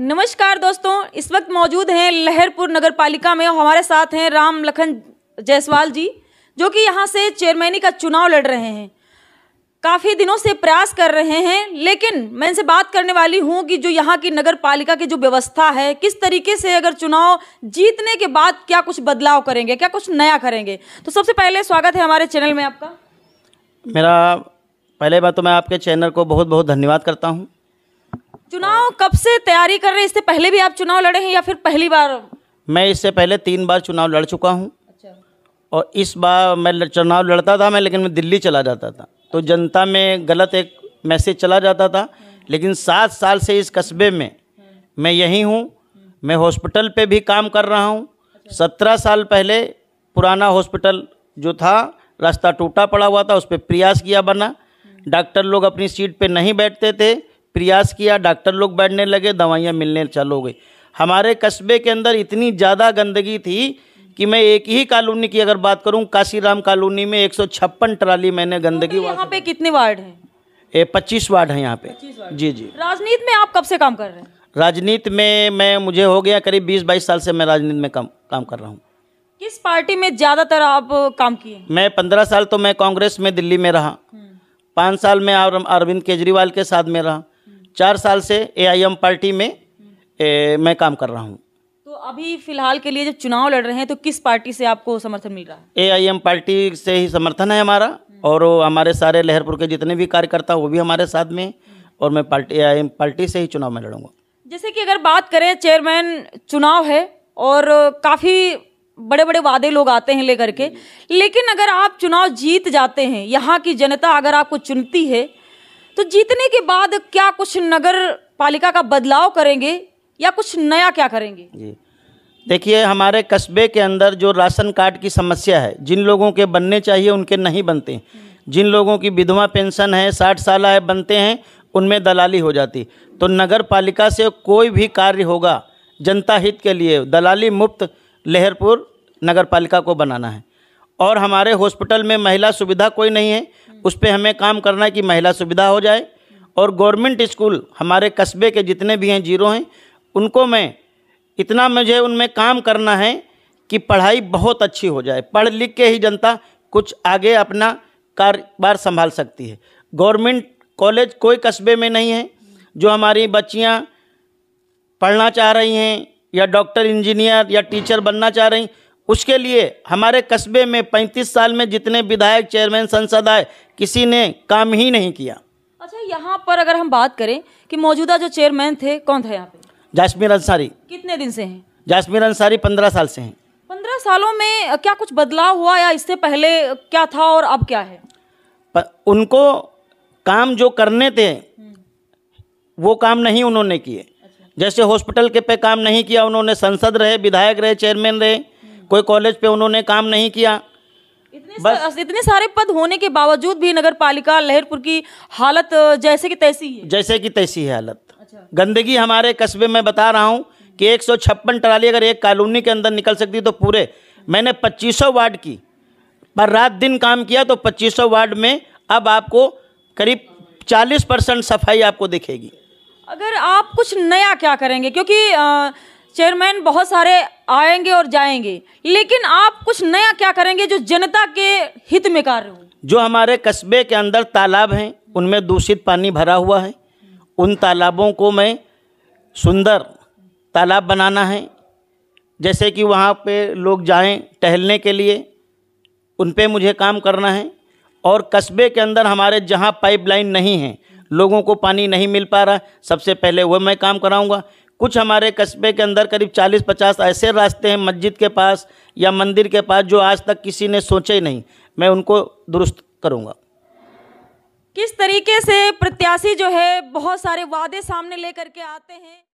नमस्कार दोस्तों इस वक्त मौजूद हैं लहरपुर नगर पालिका में हमारे साथ हैं राम लखन जायसवाल जी जो कि यहाँ से चेयरमैनी का चुनाव लड़ रहे हैं काफ़ी दिनों से प्रयास कर रहे हैं लेकिन मैं इनसे बात करने वाली हूँ कि जो यहाँ की नगर पालिका की जो व्यवस्था है किस तरीके से अगर चुनाव जीतने के बाद क्या कुछ बदलाव करेंगे क्या कुछ नया करेंगे तो सबसे पहले स्वागत है हमारे चैनल में आपका मेरा पहले बात तो मैं आपके चैनल को बहुत बहुत धन्यवाद करता हूँ चुनाव कब से तैयारी कर रहे हैं इससे पहले भी आप चुनाव लड़े हैं या फिर पहली बार मैं इससे पहले तीन बार चुनाव लड़ चुका हूँ अच्छा। और इस बार मैं चुनाव लड़ता था मैं लेकिन मैं दिल्ली चला जाता था तो जनता में गलत एक मैसेज चला जाता था लेकिन सात साल से इस कस्बे में मैं यहीं हूँ मैं हॉस्पिटल पे भी काम कर रहा हूँ सत्रह साल पहले पुराना हॉस्पिटल जो था रास्ता टूटा पड़ा हुआ था उस पर प्रयास किया बना डॉक्टर लोग अपनी सीट पे नहीं बैठते थे प्रयास किया डॉक्टर लोग बैठने लगे दवाइयाँ मिलने चालू हो गई हमारे कस्बे के अंदर इतनी ज़्यादा गंदगी थी कि मैं एक ही कॉलोनी की अगर बात करूं काशीराम कॉलोनी में एक ट्राली मैंने तो गंदगी तो यहाँ पे कितने वार्ड हैं ए पच्चीस वार्ड हैं यहाँ पे जी जी राजनीति में आप कब से काम कर रहे हैं राजनीति में मैं मुझे हो गया करीब बीस बाईस साल से मैं राजनीति में काम काम कर रहा हूँ किस पार्टी में ज़्यादातर आप काम किए मैं पंद्रह साल तो मैं कांग्रेस में दिल्ली में रहा हम्म। पाँच साल में अरविंद केजरीवाल के साथ में रहा चार साल से एआईएम पार्टी में ए, मैं काम कर रहा हूँ तो अभी फिलहाल के लिए जब चुनाव लड़ रहे हैं तो किस पार्टी से आपको समर्थन मिल रहा है एआईएम पार्टी से ही समर्थन है हमारा और हमारे सारे लहरपुर के जितने भी कार्यकर्ता वो भी हमारे साथ में और मैं पार्टी ए पार्टी से ही चुनाव में लड़ूंगा जैसे कि अगर बात करें चेयरमैन चुनाव है और काफ़ी बड़े बड़े वादे लोग आते हैं लेकर के लेकिन अगर आप चुनाव जीत जाते हैं यहाँ की जनता अगर आपको चुनती है तो जीतने के बाद क्या कुछ नगर पालिका का बदलाव करेंगे या कुछ नया क्या करेंगे जी देखिए हमारे कस्बे के अंदर जो राशन कार्ड की समस्या है जिन लोगों के बनने चाहिए उनके नहीं बनते जिन लोगों की विधवा पेंशन है साठ साल है बनते हैं उनमें दलाली हो जाती तो नगर पालिका से कोई भी कार्य होगा जनता हित के लिए दलाली मुक्त लहरपुर नगर पालिका को बनाना है और हमारे हॉस्पिटल में महिला सुविधा कोई नहीं है उस पर हमें काम करना है कि महिला सुविधा हो जाए और गवर्नमेंट स्कूल हमारे कस्बे के जितने भी हैं जीरो हैं उनको मैं इतना मुझे उनमें काम करना है कि पढ़ाई बहुत अच्छी हो जाए पढ़ लिख के ही जनता कुछ आगे अपना कारोबार संभाल सकती है गवर्नमेंट कॉलेज कोई कस्बे में नहीं है जो हमारी बच्चियां पढ़ना चाह रही हैं या डॉक्टर इंजीनियर या टीचर बनना चाह रही उसके लिए हमारे कस्बे में 35 साल में जितने विधायक चेयरमैन संसद आए किसी ने काम ही नहीं किया अच्छा यहाँ पर अगर हम बात करें कि मौजूदा जो चेयरमैन थे कौन थे यहाँ पे जासमीर अंसारी कितने दिन से हैं जासमीर अंसारी पंद्रह साल से हैं पंद्रह सालों में क्या कुछ बदलाव हुआ या इससे पहले क्या था और अब क्या है उनको काम जो करने थे वो काम नहीं उन्होंने किए अच्छा। जैसे हॉस्पिटल के पे काम नहीं किया उन्होंने संसद रहे विधायक रहे चेयरमैन रहे कोई कॉलेज पे उन्होंने काम नहीं किया इतने बस इतने सारे पद होने के बावजूद भी नगर पालिका लहरपुर की हालत जैसे की तैसी है जैसे की तैसी है हालत अच्छा। गंदगी हमारे कस्बे में बता रहा हूँ कि एक ट्राली अगर एक कॉलोनी के अंदर निकल सकती तो पूरे मैंने पच्चीसों वार्ड की पर रात दिन काम किया तो पच्चीस वार्ड में अब आपको करीब 40 परसेंट सफाई आपको दिखेगी अगर आप कुछ नया क्या करेंगे क्योंकि आ, चेयरमैन बहुत सारे आएंगे और जाएंगे लेकिन आप कुछ नया क्या करेंगे जो जनता के हित में कार्य हो जो हमारे कस्बे के अंदर तालाब हैं उनमें दूषित पानी भरा हुआ है उन तालाबों को मैं सुंदर तालाब बनाना है जैसे कि वहाँ पे लोग जाएं टहलने के लिए उन पे मुझे काम करना है और कस्बे के अंदर हमारे जहाँ पाइपलाइन नहीं है लोगों को पानी नहीं मिल पा रहा सबसे पहले वह मैं काम कराऊँगा कुछ हमारे कस्बे के अंदर करीब 40-50 ऐसे रास्ते हैं मस्जिद के पास या मंदिर के पास जो आज तक किसी ने सोचे ही नहीं मैं उनको दुरुस्त करूँगा किस तरीके से प्रत्याशी जो है बहुत सारे वादे सामने लेकर के आते हैं